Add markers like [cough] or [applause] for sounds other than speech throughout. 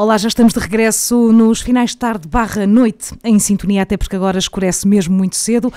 Olá, já estamos de regresso nos finais de tarde barra noite, em sintonia, até porque agora escurece mesmo muito cedo.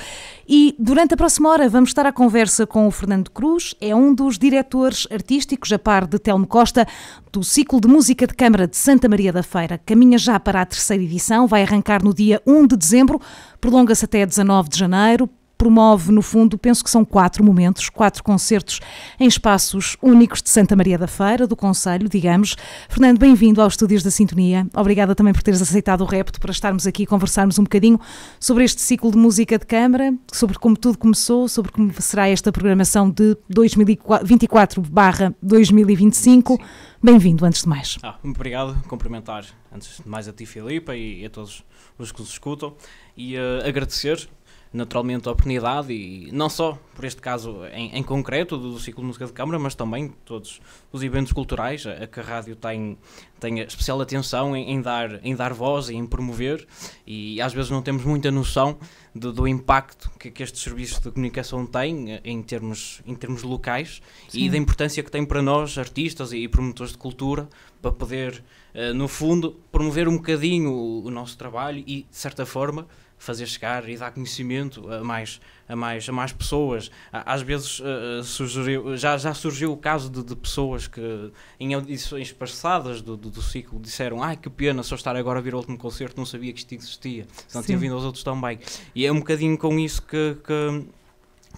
E durante a próxima hora vamos estar à conversa com o Fernando Cruz, é um dos diretores artísticos, a par de Telmo Costa, do ciclo de música de Câmara de Santa Maria da Feira. Caminha já para a terceira edição, vai arrancar no dia 1 de dezembro, prolonga-se até 19 de janeiro, promove, no fundo, penso que são quatro momentos, quatro concertos em espaços únicos de Santa Maria da Feira, do Conselho, digamos. Fernando, bem-vindo aos Estúdios da Sintonia. Obrigada também por teres aceitado o repto para estarmos aqui e conversarmos um bocadinho sobre este ciclo de música de câmara, sobre como tudo começou, sobre como será esta programação de 2024-2025. Bem-vindo, antes de mais. Ah, muito obrigado. Cumprimentar, antes de mais, a ti, Filipa, e a todos os que nos escutam. E uh, agradecer naturalmente a oportunidade e não só por este caso em, em concreto do, ciclo de música de câmara, mas também todos os eventos culturais a, a que a rádio tem, tem especial atenção em, em, dar, em dar voz e em promover e às vezes não temos muita noção do, do impacto que, que estes serviços de comunicação têm eh, em termos, em termos locais Sim. e da importância que tem para nós, artistas e promotores de cultura, para poder, eh, no fundo, promover um bocadinho o, o nosso trabalho e, de certa forma, fazer chegar e dar conhecimento a mais, a mais, a mais pessoas. Às vezes uh, surgiu, já, já surgiu o caso de, de pessoas que em edições passadas do, do, do, ciclo disseram ai que pena só estar agora a vir ao último concerto, não sabia que isto existia, não tinha vindo aos outros também. E é um bocadinho com isso que, que,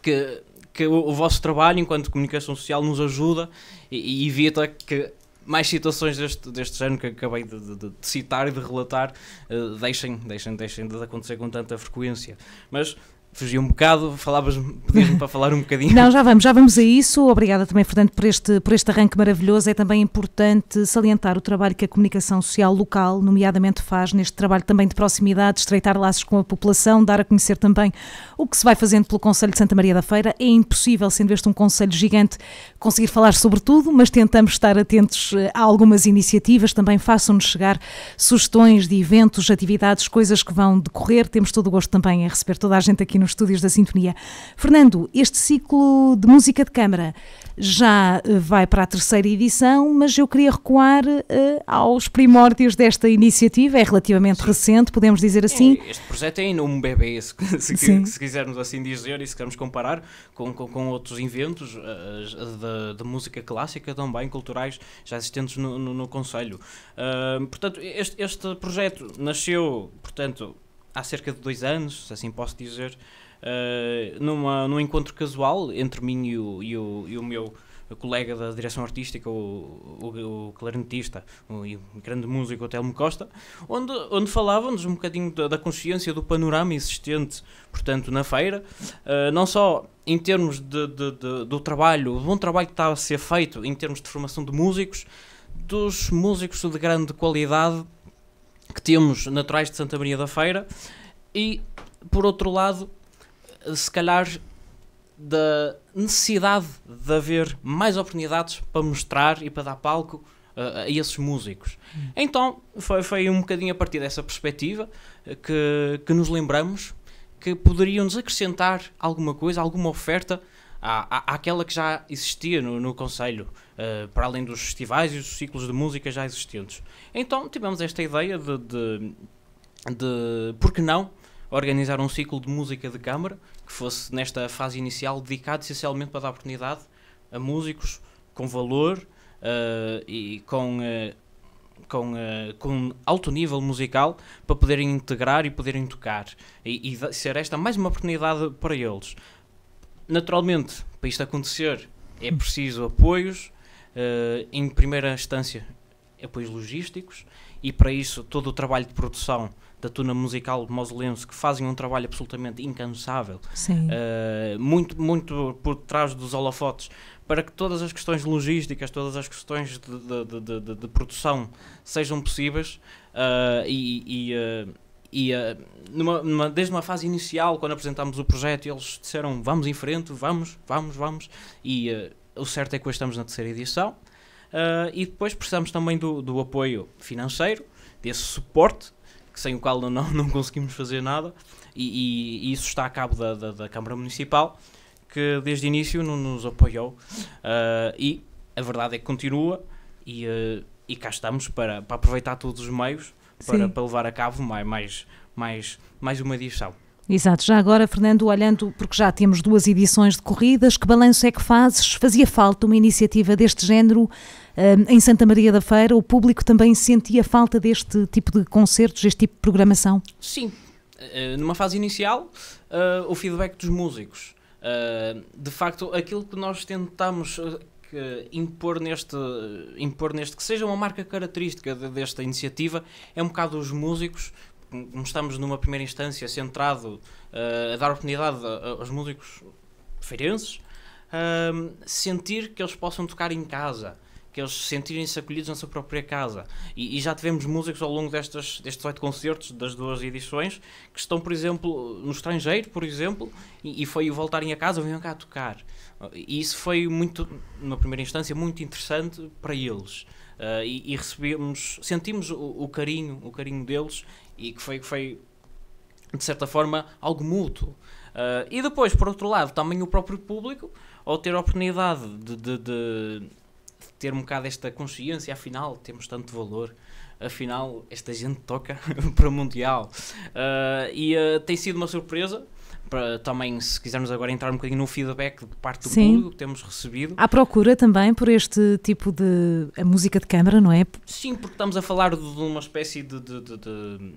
que que o, o, vosso trabalho enquanto comunicação social nos ajuda e, e evita que mais situações deste, deste género que acabei de, de, de citar e de relatar uh, deixem, deixem, deixem de acontecer com tanta frequência. Mas fugi um bocado, falavas pedias-me para falar um bocadinho. Não, já vamos, já vamos a isso. Obrigada também, Fernando, por este, por este arranque maravilhoso. É também importante salientar o trabalho que a comunicação social local, nomeadamente, faz neste trabalho também de proximidade, estreitar laços com a população, dar a conhecer também o que se vai fazendo pelo Conselho de Santa Maria da Feira. É impossível, sendo este um conselho gigante, conseguir falar sobre tudo, mas tentamos estar atentos eh, a algumas iniciativas. Também façam-nos chegar sugestões de eventos, atividades, coisas que vão decorrer. Temos todo o gosto também em receber toda a gente aqui no nos estúdios da Sintonia. Fernando, este ciclo de música de câmara já eh, vai para a terceira edição, mas eu queria recuar uh, aos primórdios desta iniciativa. É relativamente Sim. recente, podemos dizer é, assim. É, este projeto é ainda um bebê, se, [laughs] se, se, quisermos assim dizer e se quisermos comparar com, com, com outros inventos uh, de, de, música clássica, também culturais, já existentes no, no, no Conselho. Uh, portanto, este, este projeto nasceu, portanto, há cerca de dois anos, assim posso dizer, uh, numa, num encontro casual entre mim e o, e o, e o meu colega da direção artística, o, o, o clarinetista e grande músico, Telmo Costa, onde, onde falávamos um bocadinho da, da, consciência do panorama existente, portanto, na feira, uh, não só em termos de, de, de, do trabalho, o bom trabalho que está a ser feito em termos de formação de músicos, dos músicos de grande qualidade que temos naturais de Santa Maria da Feira e, por outro lado, se calhar da necessidade de haver mais oportunidades para mostrar e para dar palco uh, a esses músicos. Hum. Então foi, foi um bocadinho a partir dessa perspectiva eh, que, que nos lembramos que poderiam-nos acrescentar alguma coisa, alguma oferta à, à, àquela que já existia no, no Conselho uh, para além dos festivais e dos ciclos de música já existentes. Então tivemos esta ideia de, de, de por que não, organizar um ciclo de música de câmara que fosse, nesta fase inicial, dedicado essencialmente para dar oportunidade a músicos com valor uh, e com. Uh, com, uh, com, alto nível musical para poderem integrar e poderem tocar e, e, ser esta mais uma oportunidade para eles. Naturalmente, para isto acontecer é preciso apoios, uh, em primeira instância, é apoios logísticos, e para isso todo o trabalho de produção da Tuna Musical de Mausolense, que fazem um trabalho absolutamente incansável, uh, muito, muito por trás dos holofotes, para que todas as questões logísticas, todas as questões de, de, de, de produção sejam possíveis uh, e. e uh, e uh, numa, numa, desde uma fase inicial, quando apresentámos o projeto, eles disseram vamos em frente, vamos, vamos, vamos, e uh, o certo é que hoje estamos na terceira edição uh, e depois precisamos também do, do apoio financeiro, desse suporte, que sem o qual não, não conseguimos fazer nada, e, e, e isso está a cabo da, da, da, Câmara Municipal, que desde o início não nos apoiou uh, e a verdade é que continua e, uh, e cá estamos para, para aproveitar todos os meios para, para levar a cabo mais, mais, mais uma edição. Exato. Já agora, Fernando, olhando, porque já temos duas edições de corridas, que balanço é que fazes? Fazia falta uma iniciativa deste género hum, em Santa Maria da Feira? O público também sentia falta deste tipo de concertos, deste tipo de programação? Sim. Eh, numa fase inicial, eh, o feedback dos músicos. Eh, de facto, aquilo que nós tentamos impor neste, impor neste que seja uma marca característica desta iniciativa é um bocado os músicos como estamos numa primeira instância centrado uh, a dar oportunidade aos músicos feirenses, uh, sentir que eles possam tocar em casa, que eles sentirem-se acolhidos na sua própria casa. E, e, já tivemos músicos ao longo destas, destes oito concertos, das duas edições, que estão, por exemplo, no estrangeiro, por exemplo, e, e foi voltarem a casa, vinham cá a tocar. E isso foi muito, numa primeira instância, muito interessante para eles. Uh, e, e, recebemos, sentimos o, o, carinho, o carinho deles e que foi, foi de certa forma, algo mútuo. Uh, e depois, por outro lado, também o próprio público, ao ter a oportunidade de, de, de, ter um bocado esta consciência, afinal, temos tanto valor, afinal, esta gente toca [laughs] para o Mundial. Uh, e uh, tem sido uma surpresa para também, se quisermos agora entrar um bocadinho no feedback de parte do Sim. público que temos recebido. Há procura também por este tipo de a música de câmara, não é? Sim, porque estamos a falar de, de uma espécie de, de, de,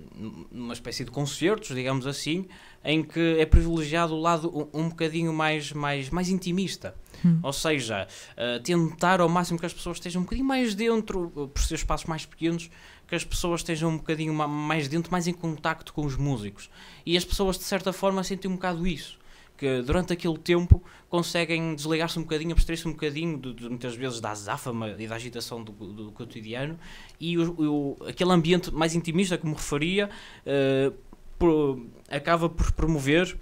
uma espécie de concertos, digamos assim, em que é privilegiado o lado um, um bocadinho mais, mais, mais intimista. Hum. Ou seja, uh, tentar ao máximo que as pessoas estejam um bocadinho mais dentro, eh, por ser espaços mais pequenos, que as pessoas estejam um bocadinho mais dentro, mais em contacto com os músicos. E as pessoas, de certa forma, sentem um bocado isso. Que durante aquele tempo conseguem desligar-se um bocadinho, abstrair-se um bocadinho, de, de, muitas vezes, da azáfama e da agitação do, do cotidiano. E o, o, aquele ambiente mais intimista que me referia uh, eh, por, acaba por promover,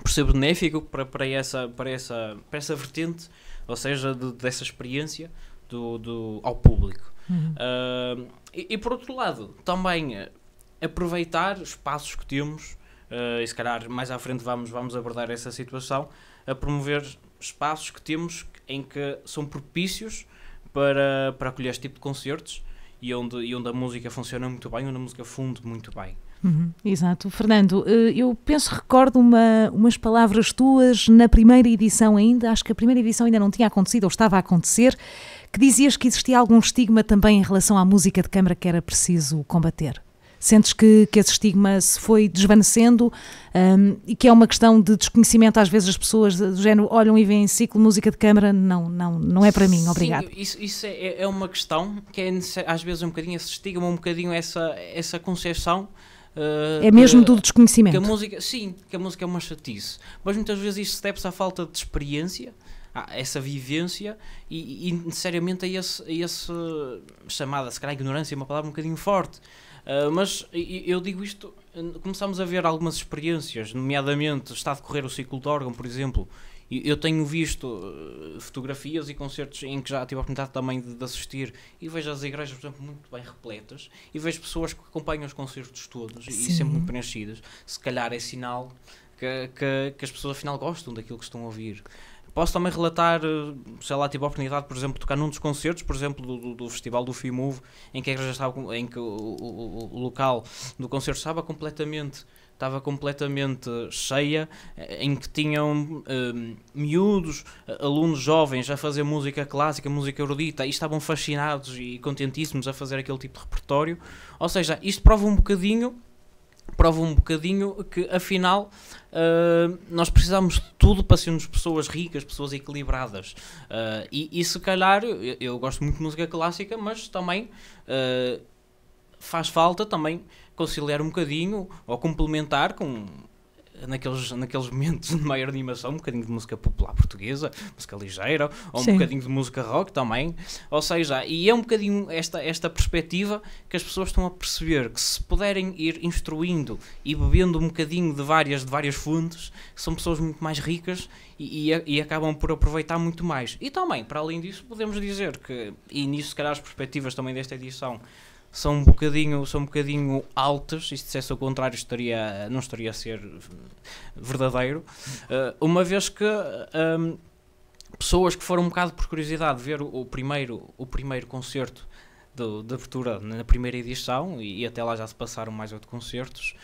por ser benéfico para, para, essa, para, essa, para essa vertente, ou seja, de, dessa experiência do, do, ao público. Uhum. Uh, e, por outro lado, também eh, aproveitar espaços que temos, uh, e se calhar mais à frente vamos, vamos abordar essa situação, a promover espaços que temos em que são propícios para, para acolher este tipo de concertos e onde, e onde a música funciona muito bem, onde a música funde muito bem. Uhum, exato. Fernando, eh, eu penso, recordo uma, umas palavras tuas na primeira edição ainda, acho que a primeira edição ainda não tinha acontecido ou estava a acontecer, que dizias que existia algum estigma também em relação à música de câmara que era preciso combater. Sentes que, que esse estigma se foi desvanecendo um, e que é uma questão de desconhecimento, às vezes as pessoas do género olham e veem ciclo música de câmara, não, não, não é para mim, obrigado. Sim, isso, isso é, é, é, uma questão que é às vezes um bocadinho esse estigma, um bocadinho essa, essa concepção Uh, é mesmo que, do desconhecimento. Que a música, sim, que a música é uma chatice. Mas muitas vezes isso deve-se à falta de experiência essa vivência e, e necessariamente a esse, a esse chamada, se calhar ignorância é uma palavra um bocadinho forte. Uh, mas eu digo isto, começamos a ver algumas experiências, nomeadamente está a decorrer o ciclo de órgão, por exemplo, eu tenho visto ah, fotografias e concertos em que já tive a oportunidade também de, de, assistir e vejo as igrejas, por exemplo, muito bem repletas e vejo pessoas que acompanham os concertos todos Sim. e sempre muito preenchidas. Se calhar é sinal que, que, que, as pessoas afinal gostam daquilo que estão a ouvir. Posso também relatar, eh, sei lá, tive a oportunidade, por exemplo, de tocar num dos concertos, por exemplo, do, do, do Festival do FIMUV, em que a igreja estava, em que o, o, o local do concerto estava completamente estava completamente eh, cheia, eh, em que tinham um, ehm, miúdos, alunos jovens a fazer música clássica, música erudita, e estavam fascinados e contentíssimos a fazer aquele tipo de repertório. Ou seja, isto prova um bocadinho prova um bocadinho que afinal uh, nós precisamos de tudo para sermos pessoas ricas, pessoas equilibradas. Uh, e, e, se calhar, eu, eu, gosto muito de música clássica, mas também uh, faz falta também conciliar um bocadinho ou complementar com naqueles, naqueles momentos de maior animação, um bocadinho de música popular portuguesa, música ligeira, ou Sim. um bocadinho de música rock também. Ou seja, e é um bocadinho esta, esta perspectiva que as pessoas estão a perceber que se puderem ir instruindo e bebendo um bocadinho de várias, de várias fontes, são pessoas muito mais ricas e, e, e acabam por aproveitar muito mais. E também, para além disso, podemos dizer que, e nisso se calhar as perspectivas também desta edição são um bocadinho, são um bocadinho altas, e se dissesse ao contrário estaria, não estaria a ser eh, verdadeiro, eh, uma vez que um, ehm, pessoas que foram um bocado por curiosidade ver o, primeiro, o primeiro concerto do, de abertura na primeira edição, e, e, até lá já se passaram mais oito concertos,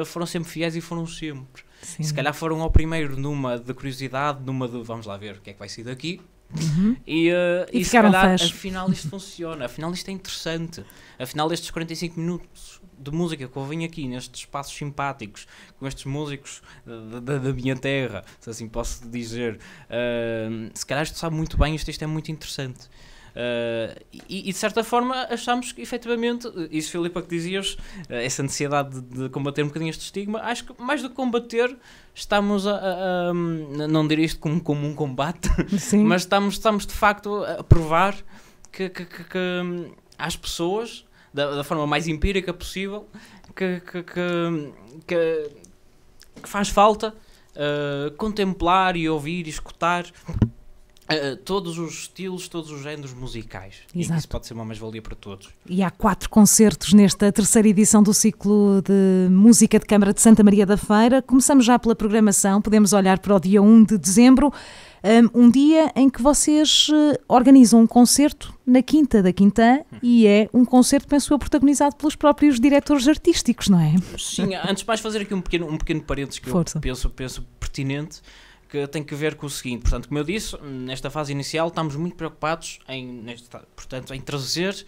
uh, foram sempre fiéis e foram sempre. Sim. Se calhar foram ao primeiro numa de curiosidade, numa de vamos lá ver o que é que vai ser daqui, Uhum. E, uh, e, e se calhar, fãs. afinal isto funciona, afinal isto é interessante, afinal estes 45 minutos de música que eu venho aqui, nestes espaços simpáticos, com estes músicos da, da, da minha terra, se assim posso dizer, uh, se calhar isto sabe muito bem, isto, isto é muito interessante. Eh, e, e, de certa forma achamos que efetivamente, isso Filipa é que dizias, eh, essa necessidade de, de, combater um bocadinho este estigma, acho que mais do que combater, estamos a, a, a não diria isto como, como um combate, [laughs] Sim. mas estamos, estamos de facto a provar que, que, que, que às pessoas, da, da, forma mais empírica possível, que, que, que, que faz falta uh, contemplar e ouvir e escutar eh, eh, todos os estilos, todos os géneros musicais. Exato. E isso pode ser uma mais-valia para todos. E há quatro concertos nesta terceira edição do ciclo de música de Câmara de Santa Maria da Feira. Começamos já pela programação, podemos olhar para o dia 1 de dezembro, hum, um, dia em que vocês eh, organizam um concerto na Quinta da Quintã e é um concerto, penso eu, protagonizado pelos próprios diretores artísticos, não é? Sim, antes de mais fazer aqui um pequeno, um pequeno parênteses que Força. eu penso, penso pertinente que tem que ver com o seguinte, portanto, como eu disse, nesta fase inicial estamos muito preocupados em, nesta, portanto, em trazer,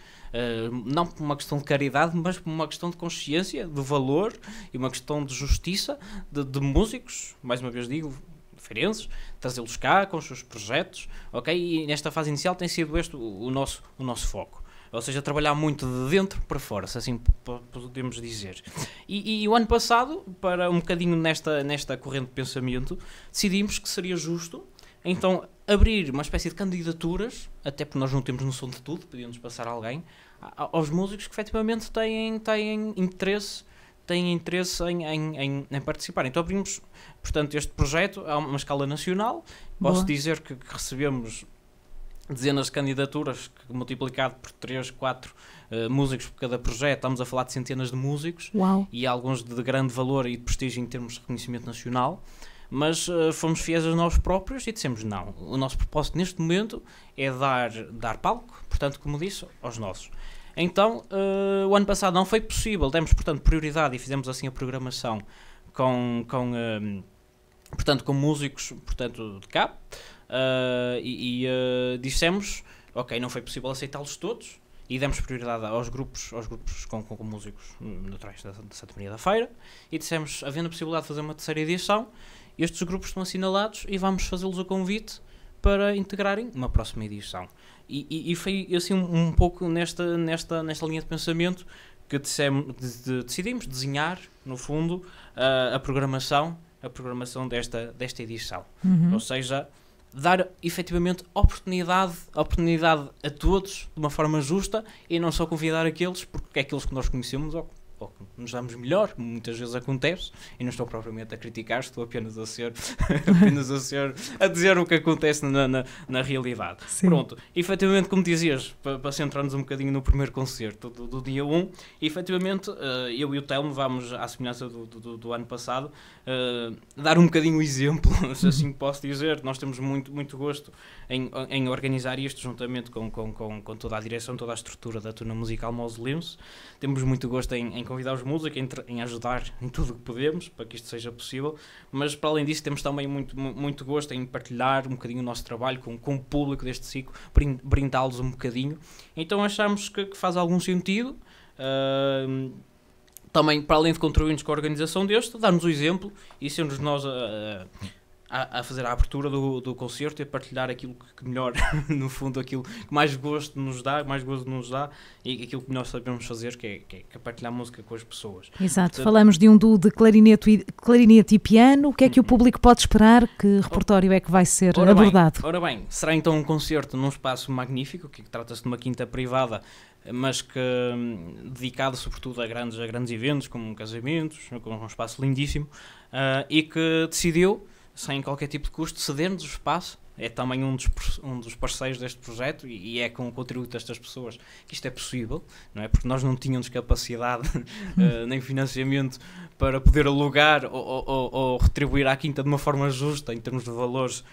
uh, não por uma questão de caridade, mas por uma questão de consciência, de valor e uma questão de justiça de, de músicos, mais uma vez digo, Feirenses, trazê-los cá com os seus projetos, ok? E nesta fase inicial tem sido este o, o nosso, o nosso foco. Ou seja, trabalhar muito de dentro para fora, se assim podemos dizer. E, e, o ano passado, para um bocadinho nesta, nesta corrente de pensamento, decidimos que seria justo então abrir uma espécie de candidaturas, até porque nós não temos noção de tudo, podíamos passar alguém, aos músicos que efetivamente têm, têm interesse têm interesse em, em, em, em, participar. Então abrimos, portanto, este projeto a uma escala nacional. Posso Boa. dizer que, que recebemos dezenas de candidaturas, multiplicado por 3, 4 uh, músicos por cada projeto, estamos a falar de centenas de músicos Uau. e alguns de, grande valor e de prestígio em termos de reconhecimento nacional. Mas uh, fomos fiéis a nós próprios e dissemos: não, o nosso propósito neste momento é dar, dar palco, portanto, como disse, aos nossos. Então, uh, o ano passado não foi possível, demos, portanto, prioridade e fizemos assim a programação com, com eh, portanto, com músicos portanto, de cá uh, e, e uh, dissemos, ok, não foi possível aceitá-los todos e demos prioridade aos grupos, aos grupos com, com, com músicos naturais da Maria da Feira e dissemos, havendo a possibilidade de fazer uma terceira edição, estes grupos estão assinalados e vamos fazê-los o convite para integrarem uma próxima edição. E, e, e foi assim um, um, pouco nesta, nesta, nesta linha de pensamento que dissemos, de, de, decidimos desenhar, no fundo, uh, a programação a programação desta, desta edição. Uhum. Ou seja, dar efetivamente oportunidade, oportunidade a todos de uma forma justa e não só convidar aqueles, porque é aqueles que nós conhecemos ou ou que nos damos melhor, muitas vezes acontece, e não estou propriamente a criticar, estou apenas a ser, [laughs] apenas a, ser a dizer o que acontece na, na, na realidade. Sim. Pronto, efetivamente, como dizias, para, para centrarmos um bocadinho no primeiro concerto do, do dia 1, efetivamente, eh, eu e o Telmo vamos, à semelhança do, do, do ano passado, eh, dar um bocadinho o exemplo, [laughs] se assim posso dizer, nós temos muito, muito gosto em, em organizar isto juntamente com, com, com, com toda a direção, toda a estrutura da turma musical Mausoleus, temos muito gosto em, em convidar os músicos, em, em ajudar em tudo o que podemos para que isto seja possível. Mas para além disso, temos também muito, muito gosto em partilhar um bocadinho o nosso trabalho com, com o público deste ciclo, brindá-los um bocadinho. Então achamos que, que faz algum sentido. Uh, também, para além de contribuirmos com a organização deste, dar-nos o exemplo e sermos nós a. Uh, uh, a, a, fazer a abertura do, do concerto e a partilhar aquilo que melhor, [laughs] no fundo, aquilo que mais gosto nos dá, mais gosto nos dá e aquilo que nós sabemos fazer, é, que é, que é partilhar música com as pessoas. Exato, Portanto, falamos de um duo de clarinete e, clarinete e piano, o que é que o uhum. público pode esperar? Que repertório é que vai ser ora abordado? Bem, ora bem, será então um concerto num espaço magnífico, que trata-se de uma quinta privada, mas que hum, dedicado sobretudo a grandes, a grandes eventos, como casamentos, com um espaço lindíssimo, uh, e que decidiu sem qualquer tipo de custo, cedermos o espaço. É também um dos, um dos parceiros deste projeto e, e, é com o contributo destas pessoas que isto é possível, não é? Porque nós não tínhamos capacidade uh, [laughs] nem financiamento para poder alugar ou, ou, ou, retribuir à Quinta de uma forma justa em termos de valores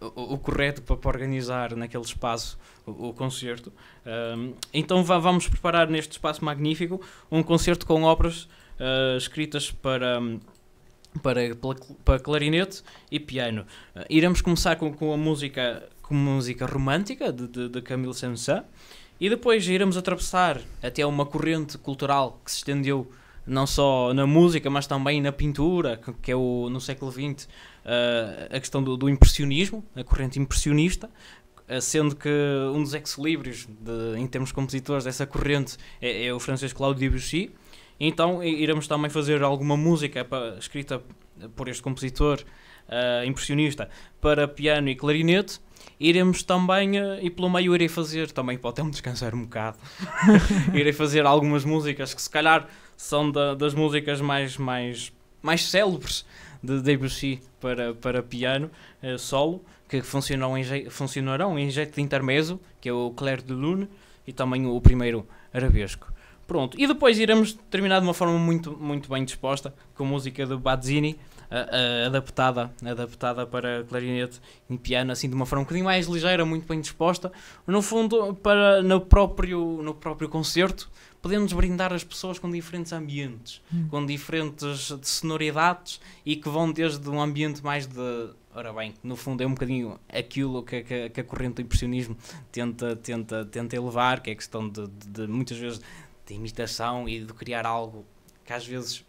o, o correto para, para, organizar naquele espaço o, o concerto. Uh, então vamos preparar neste espaço magnífico um concerto com obras uh, escritas para. Um, para, para clarinete e piano. Uh, iremos começar com, com a música com música romântica de, de, de Saint-Saëns e depois iremos atravessar até uma corrente cultural que se estendeu não só na música, mas também na pintura, que, que é o, no século XX uh, ah, a questão do, do, impressionismo, a corrente impressionista, ah, sendo que um dos ex-libris em termos compositores dessa corrente é, é o francês Claude Debussy, então iremos também fazer alguma música para, escrita por este compositor uh, impressionista para piano e clarinete. Iremos também, uh, e pelo meio irei fazer, também para até me descansar um bocado, [laughs] irei fazer algumas músicas que se calhar são da, das músicas mais, mais, mais célebres de Debussy para, para piano uh, solo, que funcionam em, funcionarão em jeito de intermezzo, que é o Claire de Lune, e também o primeiro arabesco. Pronto, e depois iremos terminar de uma forma muito, muito bem disposta com música do Bazzini, uh, uh, adaptada, adaptada para clarinete e piano, assim de uma forma um bocadinho mais ligeira, muito bem disposta. No fundo, para no próprio, no próprio concerto, podemos brindar as pessoas com diferentes ambientes, hum. com diferentes sonoridades e que vão desde um ambiente mais de Ora bem, no fundo é um bocadinho aquilo que, que, que a corrente do impressionismo tenta, tenta, tenta elevar, que é a questão de, de, de muitas vezes de imitação e de criar algo que às vezes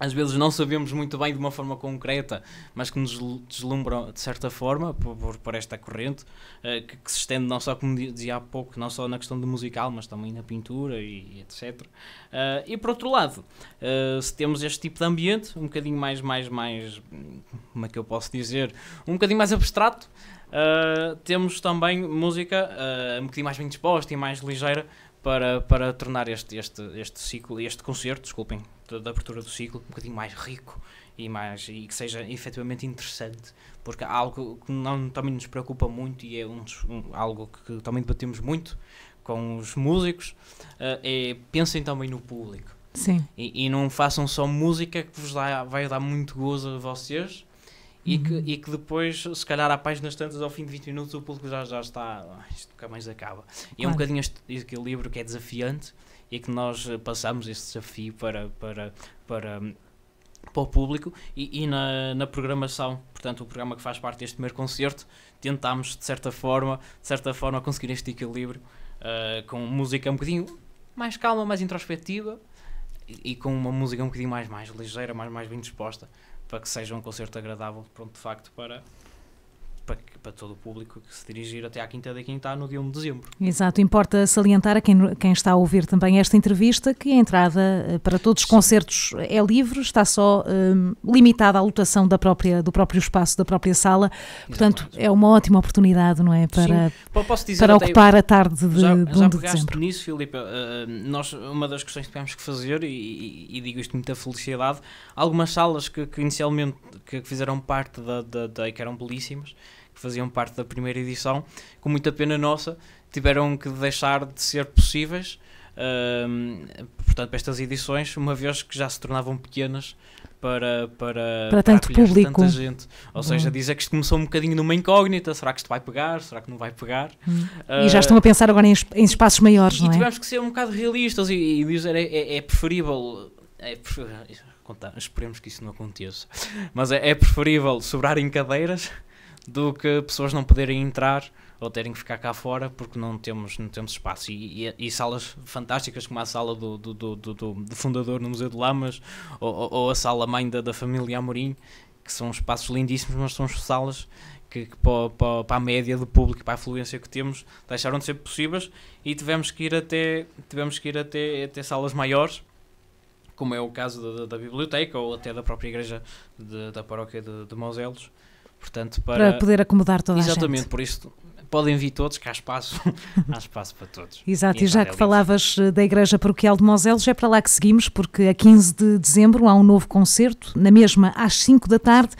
às vezes não sabemos muito bem de uma forma concreta, mas que nos deslumbram de certa forma por, por esta corrente, uh, que, que, se estende não só, como dizia há pouco, não só na questão do musical, mas também na pintura e, e etc. Uh, eh, e por outro lado, uh, se temos este tipo de ambiente, um bocadinho mais, mais, mais, como é que eu posso dizer, um bocadinho mais abstrato, temos também música um bocadinho mais bem disposta e mais ligeira, para, para tornar este, este, este ciclo, este concerto, desculpem, da, abertura do ciclo, um bocadinho mais rico e, mais, e que seja efetivamente interessante, porque algo que não, também nos preocupa muito e é um, um algo que também debatemos muito com os músicos, uh, é pensem também no público. Sim. E, e, não façam só música que vos dá, vai dar muito gozo a vocês, e, uhum. que, e que depois, se calhar, há páginas tantas, ao fim de 20 minutos, o público já, já está. Ah, isto nunca mais acaba. E é um bocadinho este, este livro que é desafiante e que nós eh, passamos este desafio para, para, para, hum, para o público e, e na, na, programação, portanto o programa que faz parte deste primeiro concerto, tentámos de certa forma, de certa forma conseguir este equilíbrio uh, com música um bocadinho mais calma, mais introspectiva e, e, com uma música um bocadinho mais, mais ligeira, mais, mais bem disposta para que seja um concerto agradável, pronto, de facto, para para, para todo o público que se dirigir até à Quinta da Quinta no dia 1 de dezembro. Exato, importa salientar a quem, quem está a ouvir também esta entrevista que a entrada eh, para todos os concertos é livre, está só um, eh, limitada à lotação da própria, do próprio espaço, da própria sala, portanto Exatamente. é uma ótima oportunidade, não é, para, dizer, para ocupar a tarde de, já, de 1 já de dezembro. nisso, Filipe, uh, nós, uma das questões que tivemos que fazer, e, e digo isto com muita felicidade, algumas salas que, que inicialmente que, fizeram parte da, da, da que eram belíssimas, faziam parte da primeira edição, com muita pena nossa, tiveram que deixar de ser possíveis. portanto, para estas edições, uma vez que já se tornavam pequenas para, para, para tanto público. tanta gente. Ou hum. seja, dizer que isto começou um bocadinho numa incógnita: será que isto vai pegar? Será que não vai pegar? Hum. Uh, e ah, já estão a pensar agora em, em espaços maiores, e, não é? E tivemos que ser um bocado realistas e, e dizer: é, é, é preferível. É preferível [laughs] esperemos que isso não aconteça, mas é, é preferível sobrar em cadeiras do que pessoas não poderem entrar ou terem que ficar cá fora porque não temos, não temos espaço. E, e, e salas fantásticas como a sala do, do, do, do, do fundador no Museu de Lamas ou, ou, a sala mãe da, da família Amorim, que são espaços lindíssimos, mas são salas que, que para, para, para, a média do público, para a afluência que temos, deixaram de ser possíveis e tivemos que ir até, tivemos que ir até, até salas maiores como é o caso da, da, da, biblioteca ou até da própria igreja de, da paróquia de, de Mauselos, Portanto, para, para poder acomodar toda a gente. Exatamente, por isso podem vir todos, que há espaço, [laughs] há espaço para todos. Exato, e, já que falavas eh, da Igreja Paroquial de Moselos, é para lá que seguimos, porque a 15 de dezembro há um novo concerto, na mesma às 5 da tarde,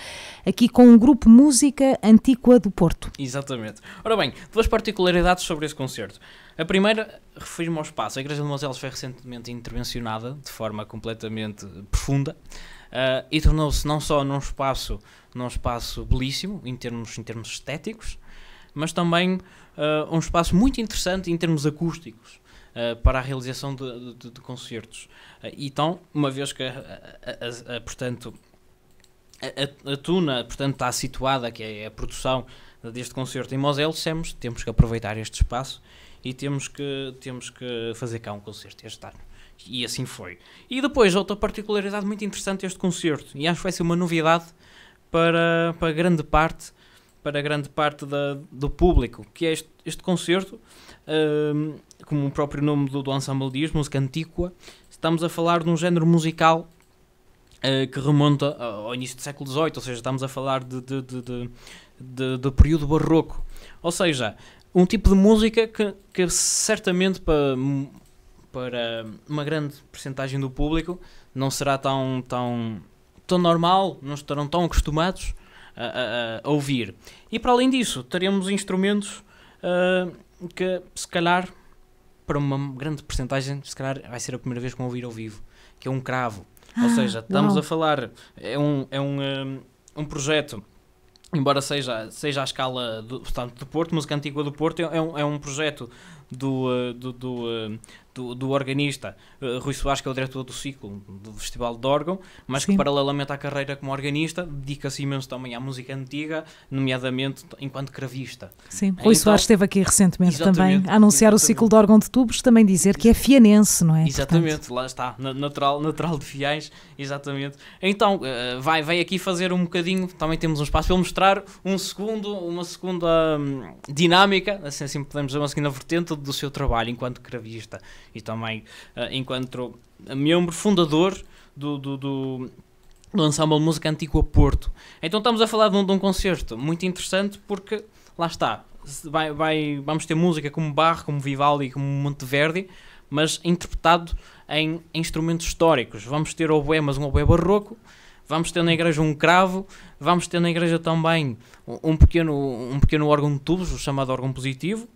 aqui com um grupo Música Antíqua do Porto. Exatamente. Ora bem, duas particularidades sobre esse concerto. A primeira, refiro-me ao espaço. A Igreja de Moselos foi recentemente intervencionada de forma completamente profunda uh, e tornou-se não só num espaço, num espaço belíssimo em termos, em termos estéticos, mas também uh, um espaço muito interessante em termos acústicos. Uh, para a realização de, de, de concertos. então, uma vez que, a, a, a, portanto, a, Tuna portanto, está situada, que é a produção deste concerto em Moselle dissemos temos que aproveitar este espaço e temos que, temos que fazer cá um concerto este ano. E assim foi. E depois, outra particularidade muito interessante este concerto, e acho que vai ser uma novidade para, para grande parte para grande parte da, do público, que é este, este concerto, um, como o próprio nome do, do ensemble diz, música antíqua, estamos a falar de um género musical uh, que remonta ao início do século XVIII, ou seja, estamos a falar de, de, de, de, de período barroco. Ou seja, um tipo de música que, que certamente para para uma grande percentagem do público não será tão, tão, tão normal, não estarão tão acostumados a, a, a ouvir. E para além disso, teremos instrumentos uh, que se calhar para uma grande percentagem, se calhar vai ser a primeira vez que vão ouvir ao vivo, que é um cravo. Ah, Ou seja, estamos uau. a falar, é um, é um, ah, um projeto embora seja, seja à escala do, portanto, do Porto, música antiga do Porto, é, é um, é um projeto do, ah, do, do, do, do organista eh, Rui Soares, que é o diretor do ciclo do Festival de Órgão, mas Sim. que paralelamente à carreira como organista, dedica-se imenso também à música antiga, nomeadamente enquanto cravista. Sim, então, Rui então, Soares esteve aqui recentemente também a anunciar exatamente. o ciclo de órgão de tubos, também dizer que é fianense, não é? Exatamente, Portanto. lá está, natural, natural de fiéis, exatamente. Então, eh, vai, vai aqui fazer um bocadinho, também temos um espaço para mostrar um segundo, uma segunda hum, dinâmica, assim, assim podemos dizer, uma segunda vertente do seu trabalho enquanto cravista e também uh, enquanto eh, membro fundador do, do, do do Ensemble de Música Antiga Porto. Então estamos a falar de um, de um, concerto muito interessante porque, lá está, vai, vai, vamos ter música como Barro, como Vivaldi, como Monteverdi, mas interpretado em instrumentos históricos. Vamos ter oboé, mas um oboé barroco, vamos ter na igreja um cravo, vamos ter na igreja também um pequeno, um pequeno órgão de tubos, o chamado órgão positivo,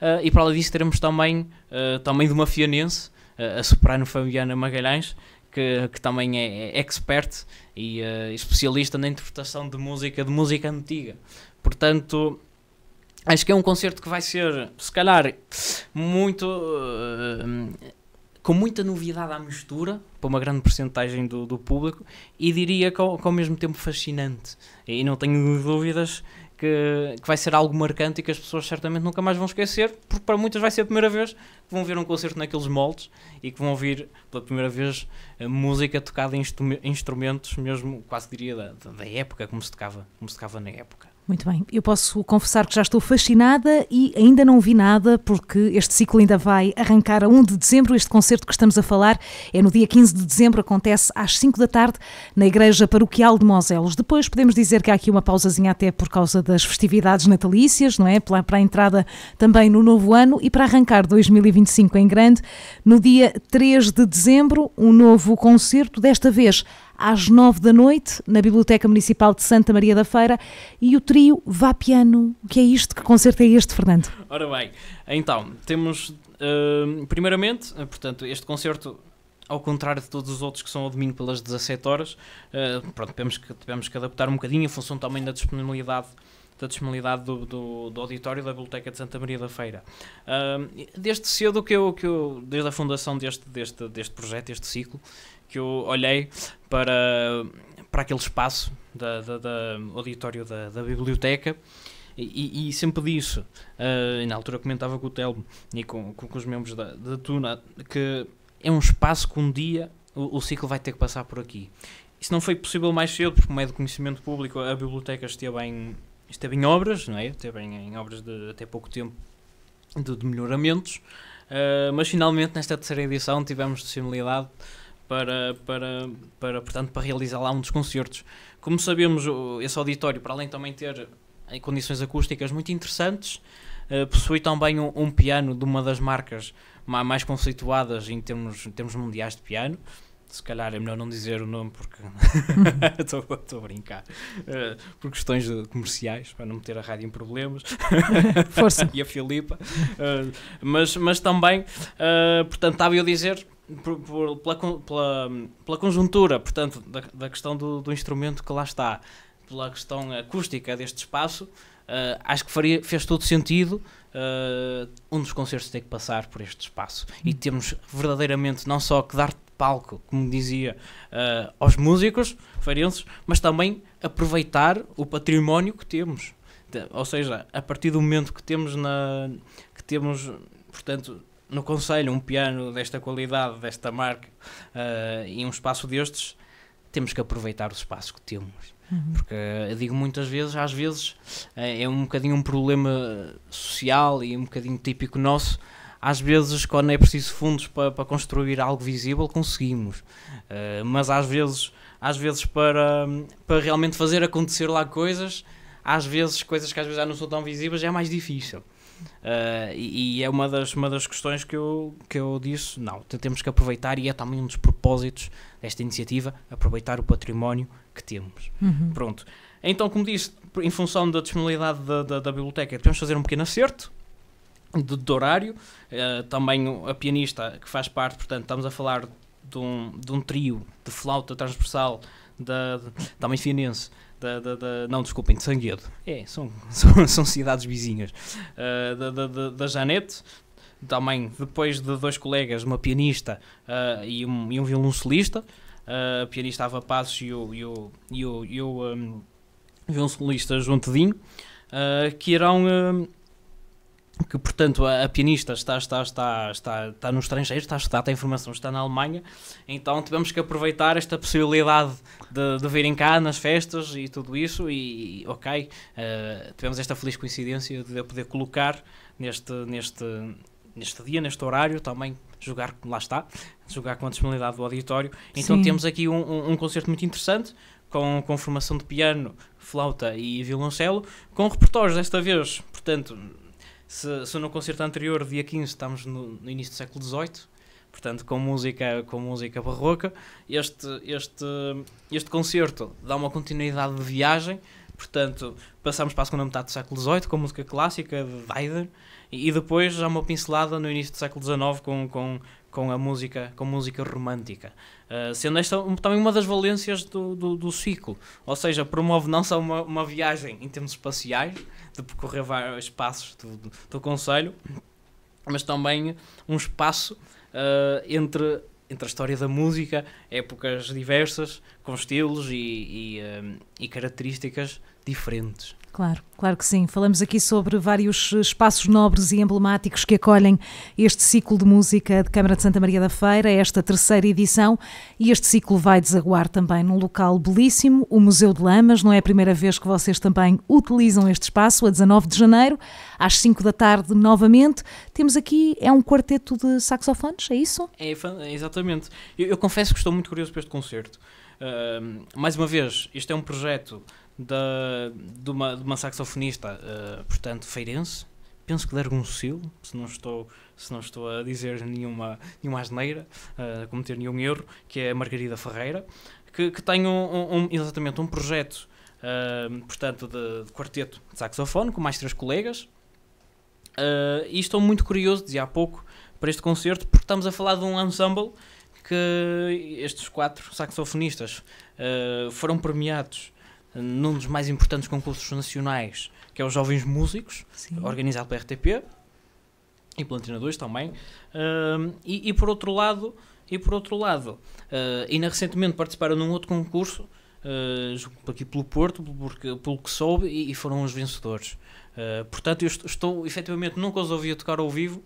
Uh, e para além disso teremos também, uh, também do Mafianense, uh, a soprano Fabiana Magalhães, que, que também é, é expert e especialista na interpretação de música, de música antiga. Portanto, acho que é um concerto que vai ser, se calhar, muito... com muita novidade à mistura, para uma grande porcentagem do, do, público, e diria que ao, que ao mesmo tempo fascinante. E não tenho dúvidas que, que vai ser algo marcante e que as pessoas certamente nunca mais vão esquecer, porque para muitas vai ser a primeira vez que vão ver um concerto naqueles moldes e que vão ouvir pela primeira vez eh, música tocada em instrumentos mesmo, quase diria, da, da época, como se, tocava, como se tocava na época. Muito bem. Eu posso confessar que já estou fascinada e ainda não vi nada, porque este ciclo ainda vai arrancar a 1 de dezembro. Este concerto que estamos a falar é no dia 15 de dezembro, acontece às 5 da tarde na Igreja Paroquial de Moselos. Depois podemos dizer que há aqui uma pausazinha até por causa das festividades natalícias, não é? Para a entrada também no novo ano e para arrancar 2025 em grande, no dia 3 de dezembro, um novo concerto, desta vez às nove da noite, na Biblioteca Municipal de Santa Maria da Feira, e o trio Vá Piano. O que é isto? Que concerto é este, Fernando? Ora bem, então, temos, uh, primeiramente, eh, portanto, este concerto ao contrário de todos os outros que são ao domingo pelas 17 horas, uh, pronto, tivemos que, tivemos que adaptar um bocadinho em função também da disponibilidade da disponibilidade do, do, do auditório da Biblioteca de Santa Maria da Feira. Uh, desde cedo que eu, que eu, desde a fundação deste, deste, deste projeto, este ciclo, que eu olhei para, para aquele espaço da, da, da auditório da, da biblioteca e, e, sempre disse, uh, ah, e na altura comentava com o Telmo e com, com, com, os membros da, da Tuna, que é um espaço que um dia o, o, ciclo vai ter que passar por aqui. Isso não foi possível mais cedo, porque como é de conhecimento público, a biblioteca esteve em, esteve em obras, não é? Esteve em, em obras de até pouco tempo de, de melhoramentos, uh, mas finalmente nesta terceira edição tivemos possibilidade para, para, para, portanto, para realizar lá um dos concertos. Como sabemos, esse auditório, para além de também ter em eh, condições acústicas muito interessantes, eh, possui também um, um, piano de uma das marcas mais conceituadas em termos, em termos mundiais de piano, se calhar é melhor não dizer o nome porque [laughs] estou a brincar uh, por questões comerciais para não meter a rádio em problemas [laughs] Força. [laughs] e a Filipa uh, mas, mas também uh, portanto estava eu a dizer por, por, pela, pela, pela, conjuntura portanto da, da questão do, do, instrumento que lá está pela questão acústica deste espaço acho que faria, fez todo sentido um dos concertos ter que passar por este espaço e temos verdadeiramente não só que dar palco, como dizia, uh, aos músicos farenses, mas também aproveitar o património que temos. Ou seja, a partir do momento que temos na que temos, portanto, no conselho um piano desta qualidade, desta marca uh, e um espaço destes, temos que aproveitar o espaço que temos. Uhum. Porque eh, eu digo muitas vezes, às vezes é um bocadinho um problema social e um bocadinho típico nosso às vezes, quando é preciso fundos para, para construir algo visível, conseguimos. Uh, mas às vezes, às vezes para, para realmente fazer acontecer lá coisas, às vezes coisas que às vezes já não são tão visíveis é mais difícil. Uh, e, e, é uma das, uma das questões que eu, que eu disse: não, temos que aproveitar, e é também um dos propósitos desta iniciativa, aproveitar o património que temos. Uhum. Pronto. Então, como disse, em função da disponibilidade da, da, da biblioteca, podemos fazer um pequeno acerto, de, de horário. Uh, também a pianista que faz parte, portanto, estamos a falar de um, de um trio de flauta transversal da, também finense. Da, da, da, não, desculpem, de Sanguedo. É, são, [laughs] são, são cidades vizinhas. Uh, da, da, da, da Janete, também depois de dois colegas, uma pianista uh, e, um, e um violoncelista. Uh, a pianista Ava Passos e o, e o, e o, e o um, ehm, violoncelista João que irão ehm, que portanto a, a, pianista está, está, está, está, está no estrangeiro, está a estudar, tem informação está na Alemanha, então tivemos que aproveitar esta possibilidade de, de virem cá nas festas e tudo isso, e ok, uh, tivemos esta feliz coincidência de eu poder colocar neste, neste, neste dia, neste horário, também jogar, lá está, jogar com a disponibilidade do auditório, então Sim. temos aqui um, um, um concerto muito interessante, com, com formação de piano, flauta e violoncelo, com repertórios desta vez, portanto se, se no concerto anterior, dia 15, estamos no, no início do século XVIII, portanto com música, com música barroca, este, este, este concerto dá uma continuidade de viagem, portanto passamos para a segunda metade do século XVIII com música clássica de Weider, e, depois há uma pincelada no início do século XIX com, com, com a música, com música romântica. Uh, sendo esta também uma das valências do, do, do ciclo, ou seja, promove não só uma, uma viagem em termos espaciais, de percorrer vários espaços do, do, do Conselho, mas também um espaço uh, entre, entre a história da música, épocas diversas, com estilos e, e, ah, e características diferentes. Claro, claro que sim. Falamos aqui sobre vários espaços nobres e emblemáticos que acolhem este ciclo de música de Câmara de Santa Maria da Feira, esta terceira edição, e este ciclo vai desaguar também num local belíssimo, o Museu de Lamas. Não é a primeira vez que vocês também utilizam este espaço, a 19 de janeiro, às 5 da tarde, novamente. Temos aqui, é um quarteto de saxofones, é isso? É, é exatamente. Eu, eu confesso que estou muito curioso para este concerto. Uh, mais uma vez, isto é um projeto da, de, uma, de uma saxofonista, uh, portanto, feirense. Penso que de Argoncil, se não estou, se não estou a dizer nenhuma, nenhuma asneira, uh, a cometer nenhum erro, que é a Margarida Ferreira, que, que tem um, um, exatamente um projeto, uh, portanto, de, de, quarteto de saxofone, com mais três colegas. e estou muito curioso, dizia há pouco, para este concerto, porque estamos a falar de um ensemble que estes quatro saxofonistas foram premiados num dos mais importantes concursos nacionais, que é os Jovens Músicos, Sim. organizado pela RTP e pela Antena 2 também. Uh, e, e, por outro lado, e por outro lado, uh, ainda recentemente participaram num outro concurso uh, aqui pelo Porto, porque, pelo que soube, e, e foram os vencedores. Uh, portanto, eu estou, estou, efetivamente, nunca os ouvi tocar ao vivo,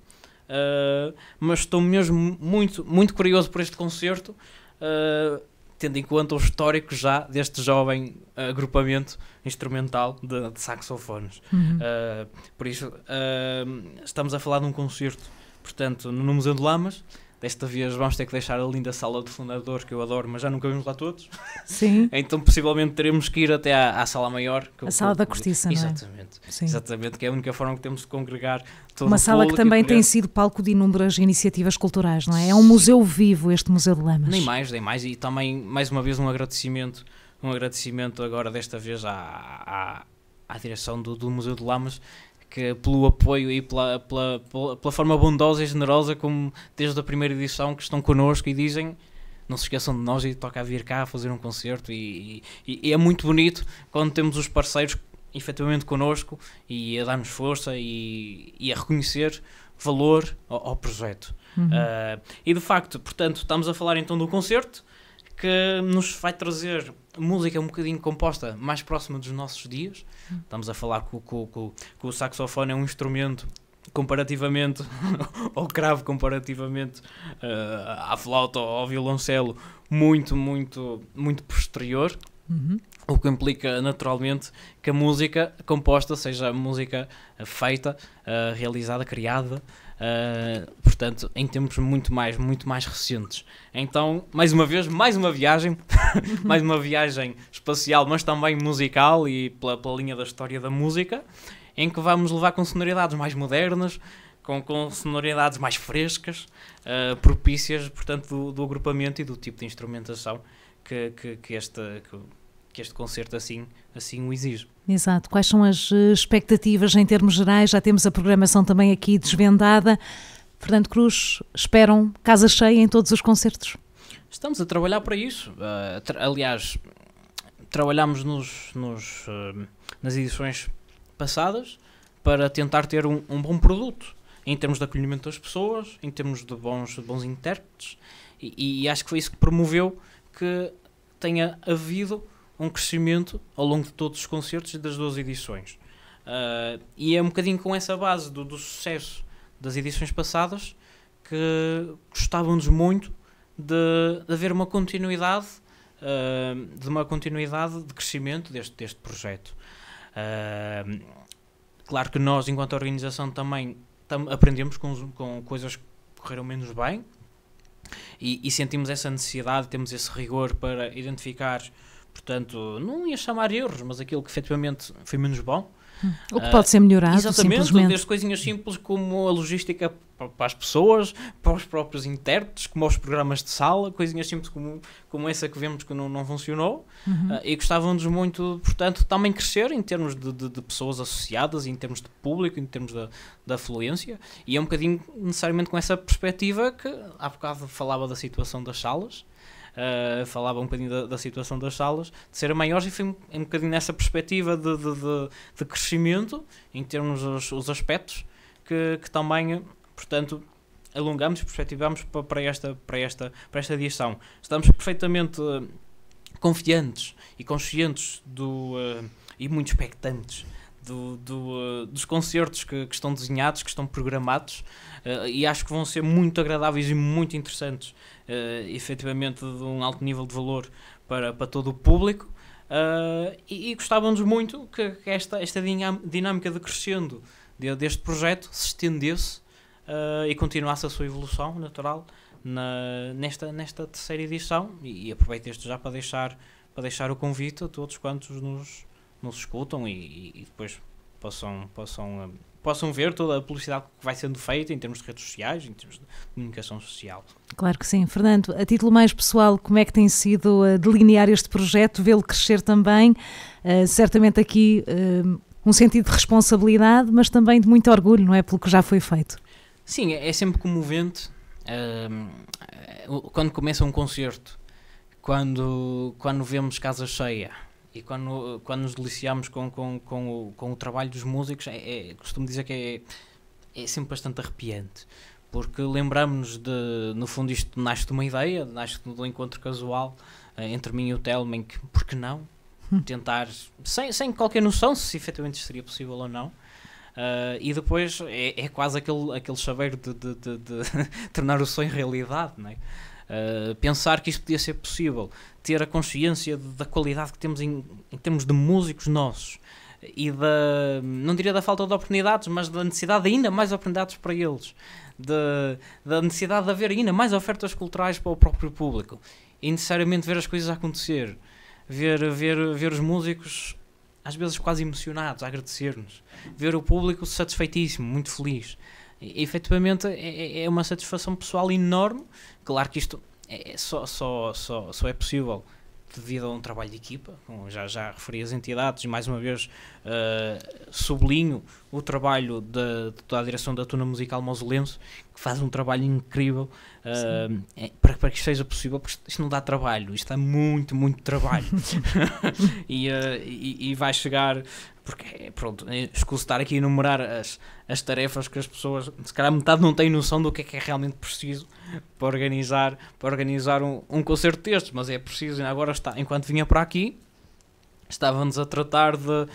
uh, mas estou mesmo muito, muito curioso por este concerto. Uh, tendo em conta o histórico já deste jovem eh, agrupamento instrumental de, de saxofones. Uhum. Uh, por isso, uh, estamos a falar de um concerto, portanto, no Museu de Lamas, Desta vez vamos ter que deixar a linda sala de fundadores, que eu adoro, mas já nunca vimos lá todos. Sim. [laughs] então, possivelmente, teremos que ir até à, à sala maior. a sala da cortiça, é? Exatamente. É? Exatamente, que é a única forma que temos de congregar todo Uma o sala que também tem sido palco de inúmeras iniciativas culturais, não é? É um museu vivo, este Museu de Lamas. Nem mais, nem mais. E também, mais uma vez, um agradecimento, um agradecimento agora, desta vez, à, à, à direção do, do Museu de Lamas, que pelo apoio e pela, pela, pela, pela forma bondosa e generosa como desde a primeira edição que estão connosco e dizem não se esqueçam de nós e toca a vir cá fazer um concerto e, e, e, é muito bonito quando temos os parceiros efetivamente connosco e a dar-nos força e, e, a reconhecer valor ao, ao projeto. Uhum. Uh, e de facto, portanto, estamos a falar então do concerto que nos vai trazer música é um bocadinho composta, mais próxima dos nossos dias. Hum. Estamos a falar que o saxofone é um instrumento comparativamente ao [laughs] cravo, comparativamente uh, à flauta ou ao violoncelo, muito, muito, muito posterior. Uhum. O que implica naturalmente que a música composta seja música eh, feita, uh, realizada, criada, uh, portanto, em tempos muito mais, muito mais recentes. Então, mais uma vez, mais uma viagem, [laughs] mais uma viagem espacial, mas também musical e pela, pela linha da história da música, em que vamos levar com sonoridades mais modernas, com, com sonoridades mais frescas, uh, propícias, portanto, do, do, agrupamento e do tipo de instrumentação que, que, que este. Que, que este concerto assim, assim o exige. Exato. Quais são as eh, expectativas em termos gerais? Já temos a programação também aqui desvendada. Fernando Cruz, esperam casa cheia em todos os concertos? Estamos a trabalhar para isso. Uh, tra aliás, trabalhámos nos, nos uh, nas edições passadas para tentar ter um, um, bom produto em termos de acolhimento das pessoas, em termos de bons, de bons intérpretes, e, e acho que foi isso que promoveu que tenha havido um crescimento ao longo de todos os concertos e das 12 edições. Uh, e é um bocadinho com essa base do, do sucesso das edições passadas que gostavam-nos muito de, de, haver uma continuidade, uh, de uma continuidade de crescimento deste, deste projeto. Uh, claro que nós, enquanto organização, também tam aprendemos com, com coisas que correram menos bem e, e sentimos essa necessidade, temos esse rigor para identificar Portanto, não ia chamar erros, mas aquilo que efetivamente foi menos bom. Hum. O que ah, pode ser melhorado, uh, Exatamente, desde coisinhas simples como a logística para as pessoas, para os próprios intérpretes, como os programas de sala, coisinhas simples como, como essa que vemos que não, não funcionou. Uhum. Uh, e gostávamos muito, portanto, também crescer em termos de, de, de, pessoas associadas, em termos de público, em termos da, da afluência. E é um bocadinho necessariamente com essa perspectiva que há bocado falava da situação das salas uh, falava um bocadinho da, da, situação das salas, de serem maiores e foi um, um bocadinho nessa perspectiva de, de, de, de crescimento em termos os, os aspectos que, que também, portanto, alongamos e perspectivamos para esta, para, esta, para esta edição. Estamos perfeitamente eh, confiantes e conscientes do, uh, e muito expectantes do, do, uh, dos concertos que, que, estão desenhados, que estão programados, uh, e acho que vão ser muito agradáveis e muito interessantes, uh, efetivamente de um alto nível de valor para, para todo o público. e, e gostávamos muito que, que esta, esta dinâmica de de, deste projeto se estendesse e continuasse a sua evolução natural na, nesta, nesta terceira edição. E, e aproveito isto já para deixar, para deixar o convite a todos quantos nos nos escutam e, e depois possam, possam, eh, possam ver toda a publicidade que vai sendo feita em termos de redes sociais, em termos de comunicação social. Claro que sim. Fernando, a título mais pessoal, como é que tem sido eh, delinear este projeto, vê-lo crescer também? Uh, certamente aqui uh, um sentido de responsabilidade, mas também de muito orgulho, não é? Pelo que já foi feito. Sim, é, é sempre comovente uh, quando começa um concerto, quando, quando vemos casa cheia e quando, quando nos deliciamos com, com, com, o, com o trabalho dos músicos, é, é, costumo dizer que é, é sempre bastante arrepiante. Porque lembramos-nos de, no fundo, isto nasce de uma ideia, nasce de um encontro casual eh, entre mim e o Telmo, em que, por que não? Hum. Tentar, sem, sem qualquer noção se efetivamente seria possível ou não. Uh, e depois é, é, quase aquele, aquele chaveiro de, de, de, de [laughs] tornar o sonho realidade, não é? Eh, pensar que isso podia ser possível, ter a consciência de, da qualidade que temos em, em termos de músicos nossos e da, não diria da falta de oportunidades, mas da necessidade de ainda mais oportunidades para eles, de, da necessidade de haver ainda mais ofertas culturais para o próprio público e necessariamente ver as coisas acontecer, ver, ver, ver os músicos às vezes quase emocionados a agradecer-nos, ver o público satisfeitíssimo, muito feliz. E, efetivamente é, é, é uma satisfação pessoal enorme. Claro que isto é, é só, só, só, só é possível devido a um trabalho de equipa, como já, já referi as entidades, e mais uma vez uh, sublinho o trabalho de, toda a direção da Tuna Musical Mausolense, que faz um trabalho incrível uh, é, para, para que isto seja possível, porque isto não dá trabalho, isto dá muito, muito trabalho. [laughs] [laughs] e, uh, e, e, vai chegar, porque é, pronto, é, escuso estar aqui a enumerar as, as tarefas que as pessoas, se calhar metade não tem noção do que é que é realmente preciso para organizar, para organizar um, um concerto destes, mas é preciso, agora está, enquanto vinha para aqui, estávamos a tratar de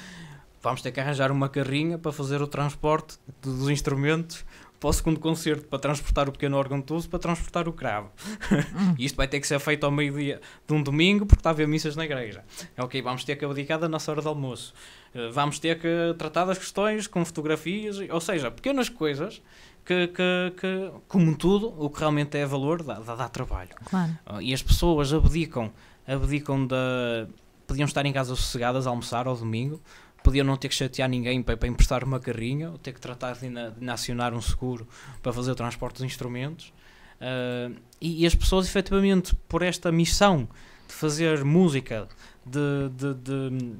vamos ter que arranjar uma carrinha para fazer o transporte dos instrumentos para o segundo concerto, para transportar o pequeno órgão de para transportar o cravo. e hum. [laughs] isto vai ter que ser feito ao meio-dia de um domingo, porque está a haver missas na igreja. É ok, vamos ter que abdicar da nossa hora de almoço. Eh, vamos ter que tratar das questões com fotografias, ou seja, pequenas coisas que, que, que, como tudo, o que realmente é valor dá, dá, dá trabalho. Claro. Ah, e as pessoas abdicam, abdicam da. Podiam estar em casa sossegadas a almoçar ao domingo, podiam não ter que chatear ninguém para, para emprestar uma carrinha, ou ter que tratar de, na, de acionar um seguro para fazer o transporte dos instrumentos. Uh, e, e, as pessoas, efetivamente, por esta missão de fazer música, de, de, de,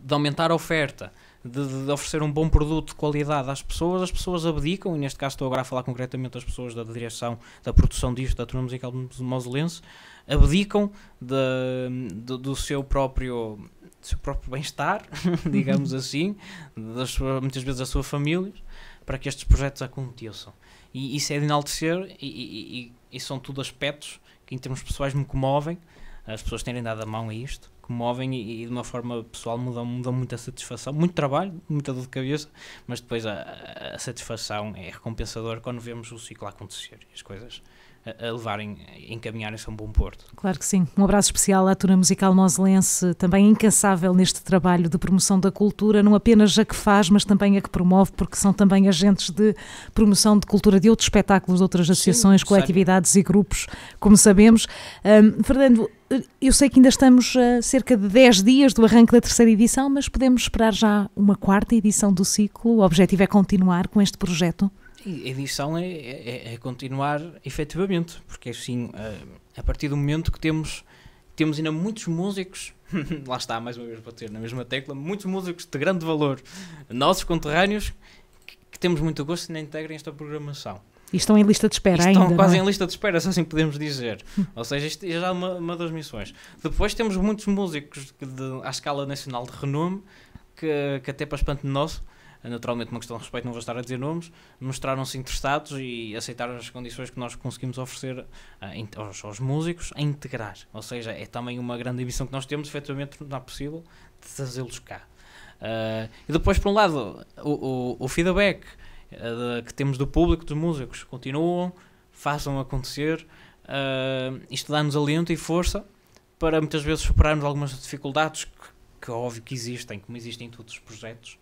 de aumentar a oferta, de, de, oferecer um bom produto de qualidade às pessoas, as pessoas abdicam, e neste caso estou agora a falar concretamente das pessoas da direção, da produção disto, da turma musical Mausolense, abdicam de, de, do seu próprio do seu próprio bem-estar, [laughs] digamos [laughs] assim, das muitas vezes da sua família para que estes projetos aconteçam. E isso é de enaltecer e, e, e, e são tudo aspectos que em termos pessoais me comovem, as pessoas terem dado a mão a isto que movem e, e de uma forma pessoal mudam, mudam muita satisfação, muito trabalho, muita dor de cabeça, mas depois a, a satisfação é recompensador quando vemos o ciclo acontecer e as coisas a, a levarem, encaminharem-se a um bom porto. Claro que sim. Um abraço especial à Tuna Musical Moselense, também incansável neste trabalho de promoção da cultura, não apenas a que faz, mas também a que promove, porque são também agentes de promoção de cultura de outros espetáculos, de outras associações, sim, coletividades sério. e grupos, como sabemos. Um, Fernando, eu sei que ainda estamos a cerca de 10 dias do arranque da terceira edição, mas podemos esperar já uma quarta edição do ciclo. O objetivo é continuar com este projeto? E edição é, é, é, continuar efetivamente, porque é assim, a, eh, a partir do momento que temos, temos ainda muitos músicos, [laughs] lá está, mais uma vez para ter na mesma tecla, muitos músicos de grande valor, nossos conterrâneos, que, que temos muito gosto e integrem esta programação. E estão em lista de espera estão ainda. Estão quase é? em lista de espera, se assim podemos dizer. Hum. Ou seja, isto é já uma, uma das missões. Depois temos muitos músicos de, de, à escala nacional de renome, que, que até para espanto nosso, é naturalmente uma questão de respeito, não vou estar a dizer nomes, mostraram-se interessados e aceitaram as condições que nós conseguimos oferecer uh, aos, aos, músicos a integrar. Ou seja, é também uma grande ambição que nós temos, efetivamente não é possível de trazê-los cá. Uh, e depois, por um lado, o, o, o feedback uh, de, que temos do público, dos músicos, continuam, façam acontecer. isto dá-nos alento e força para muitas vezes superarmos algumas dificuldades que, que é óbvio que existem, como existem em todos os projetos,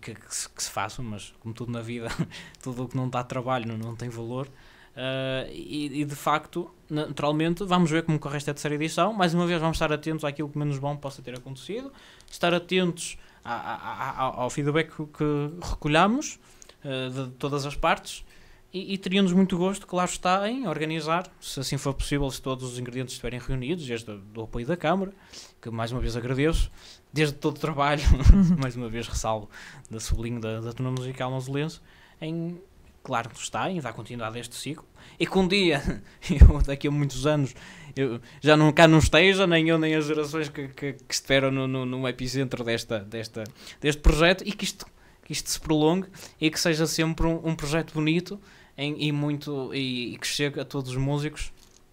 que, que, se, que, se, façam, mas como tudo na vida, [laughs] tudo o que não dá trabalho não, não tem valor. Uh, e, e, de facto, naturalmente, vamos ver como corre esta terceira edição. Mais uma vez, vamos estar atentos àquilo que menos bom possa ter acontecido, estar atentos a, a, a, ao feedback que recolhamos uh, de todas as partes e, e teríamos muito gosto, claro está, em organizar, se assim for possível, se todos os ingredientes estiverem reunidos, desde o apoio da Câmara, que mais uma vez agradeço, desde todo o trabalho, [laughs] mais uma vez ressalvo, da sublinho da, da Tuna Musical Noselense, em, claro que está, em dar continuidade a este ciclo, e que um dia, [laughs] eu, daqui a muitos anos, eu, já não, cá não esteja, nem eu nem as gerações que, que, que no, no, no, epicentro desta, desta, deste projeto, e que isto, que isto se prolongue, e que seja sempre um, um projeto bonito, em, e muito e, e, que chega a todos os músicos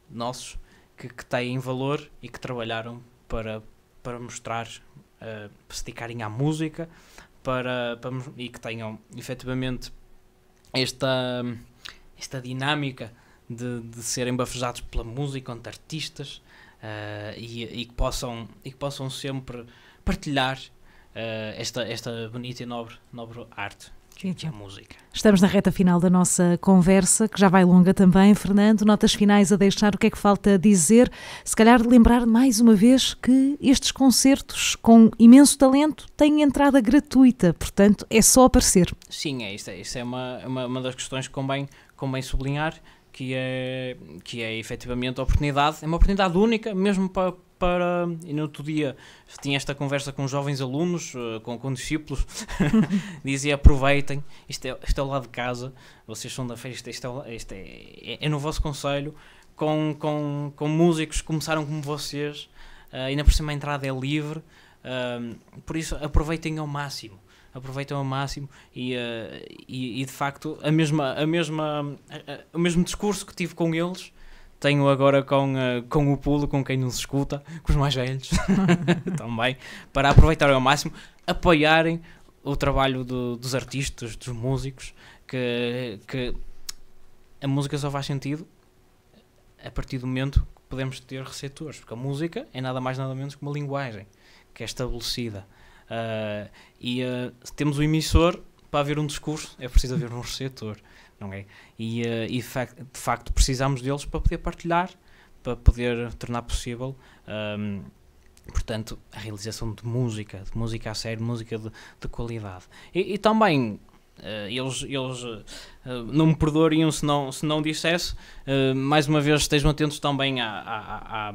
nossos que, que têm valor e que trabalharam para, para mostrar, uh, para se dedicarem à música para, para, e que tenham efetivamente esta, esta dinâmica de, de serem bafejados pela música onde artistas uh, e, e, que possam, e que possam sempre partilhar uh, esta, esta bonita e nobre, nobre arte. Gente, é a música. Estamos na reta final da nossa conversa, que já vai longa também, Fernando. Notas finais a deixar, o que é que falta dizer? Se calhar lembrar mais uma vez que estes concertos, com imenso talento, têm entrada gratuita, portanto é só aparecer. Sim, é isso. É, isso é uma, uma, uma das questões que convém, convém sublinhar que é, que é efetivamente a oportunidade, é uma oportunidade única, mesmo para, para. E no outro dia tinha esta conversa com jovens alunos, eh, com, com discípulos, [laughs] dizia: aproveitem, isto é, isto é de casa, vocês são da festa, isto é, isto é é, é, é no vosso conselho, com, com, com músicos que começaram como vocês, uh, ainda por cima a entrada é livre, uh, por isso aproveitem ao máximo aproveitam ao máximo e, uh, e, e, de facto a mesma, a mesma, a, a, o mesmo discurso que tive com eles tenho agora com, uh, com o pulo, com quem nos escuta, com os mais velhos [laughs] também, para aproveitar ao máximo, apoiarem o trabalho do, dos artistas, dos músicos, que, que a música só faz sentido a partir do momento que podemos ter receptores, porque a música é nada mais nada menos que uma linguagem que é estabelecida. Uh, e uh, temos o emissor para haver um discurso, é preciso haver um receptor não é? E, eh, e de facto precisamos deles para poder partilhar, para poder tornar possível. Um, ehm, portanto, a realização de música, de música a sério, música de, de qualidade. E, e também Uh, eles, eles uh, não me perdoariam se não, se não dissesse. Uh, mais uma vez, estejam atentos também à, à, à,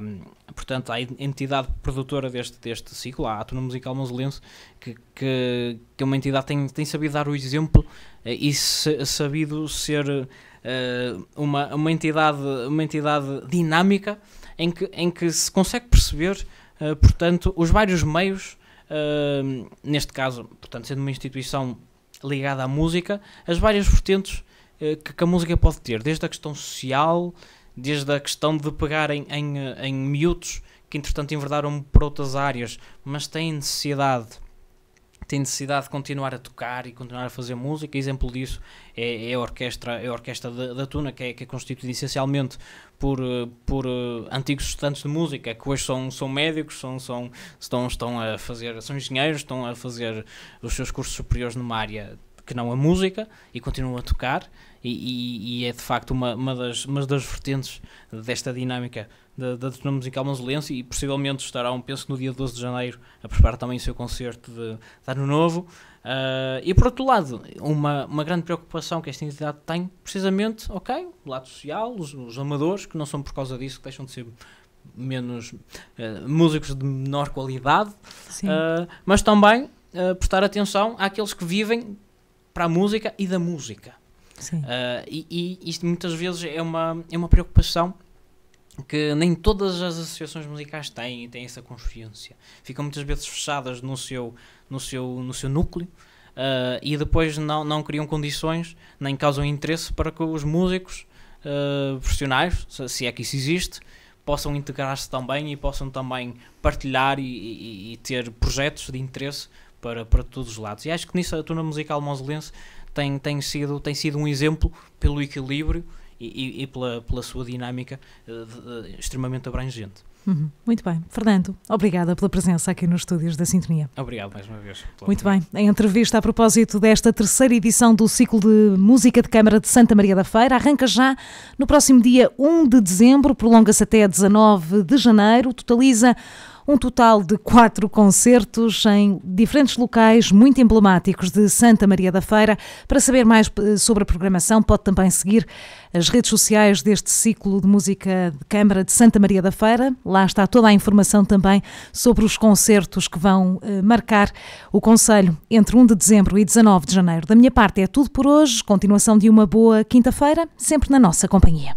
portanto, à entidade produtora deste, deste ciclo, à Atona Musical Moselense, que, que, que é uma entidade que tem, tem sabido dar o exemplo eh, e sabido ser uh, uma, uma, entidade, uma entidade dinâmica em que, em que se consegue perceber, uh, portanto, os vários meios, uh, neste caso, portanto, sendo uma instituição ligada à música, as várias vertentes que, que, a música pode ter, desde a questão social, desde a questão de pegarem em, em, em miúdos que entretanto enverdaram para outras áreas, mas têm necessidade tem necessidade de continuar a tocar e continuar a fazer música. Exemplo disso é, é a orquestra, é a orquestra da, da Tuna, que é, que é constituída essencialmente por, eh, por uh, antigos estudantes de música, que hoje são, são médicos, são, são, estão, estão a fazer, são engenheiros, estão a fazer os seus cursos superiores numa área que não a música e continuam a tocar. E, e, e é de facto uma, uma, das, uma das vertentes desta dinâmica da, da Tuna Musical Manzolense e possivelmente estarão, penso no dia 12 de janeiro, a preparar também o seu concerto de, de Ano Novo. Uh, e por outro lado, uma, uma grande preocupação que esta entidade tem, precisamente, ok, o lado social, os, os amadores, que não são por causa disso que deixam de ser menos uh, músicos de menor qualidade, uh, mas também prestar atenção àqueles que vivem para a música e da música. E, e isto muitas vezes é uma, é uma preocupação que nem todas as associações musicais têm têm essa consciência. Ficam muitas vezes fechadas no seu, no seu, no seu núcleo uh, e depois não, não criam condições nem causam interesse para que os músicos uh, profissionais, se é que isso existe, possam integrar-se também e possam também partilhar e, e, e, ter projetos de interesse para, para todos os lados. E acho que nisso a turma musical moselense tem, tem, sido, tem sido um exemplo pelo equilíbrio e, e pela, pela sua dinâmica eh, de, extremamente abrangente. Uhum. Muito bem. Fernando, obrigada pela presença aqui nos estúdios da Sintonia. Obrigado mais uma vez. Muito bem. A entrevista a propósito desta terceira edição do ciclo de Música de Câmara de Santa Maria da Feira arranca já no próximo dia 1 de dezembro, prolonga-se até 19 de janeiro, totaliza um total de quatro concertos em diferentes locais muito emblemáticos de Santa Maria da Feira. Para saber mais eh, sobre a programação, pode também seguir as redes sociais deste ciclo de música de Câmara de Santa Maria da Feira. Lá está toda a informação também sobre os concertos que vão eh, marcar o Conselho entre 1 de dezembro e 19 de janeiro. Da minha parte é tudo por hoje. Continuação de uma boa quinta-feira, sempre na nossa companhia.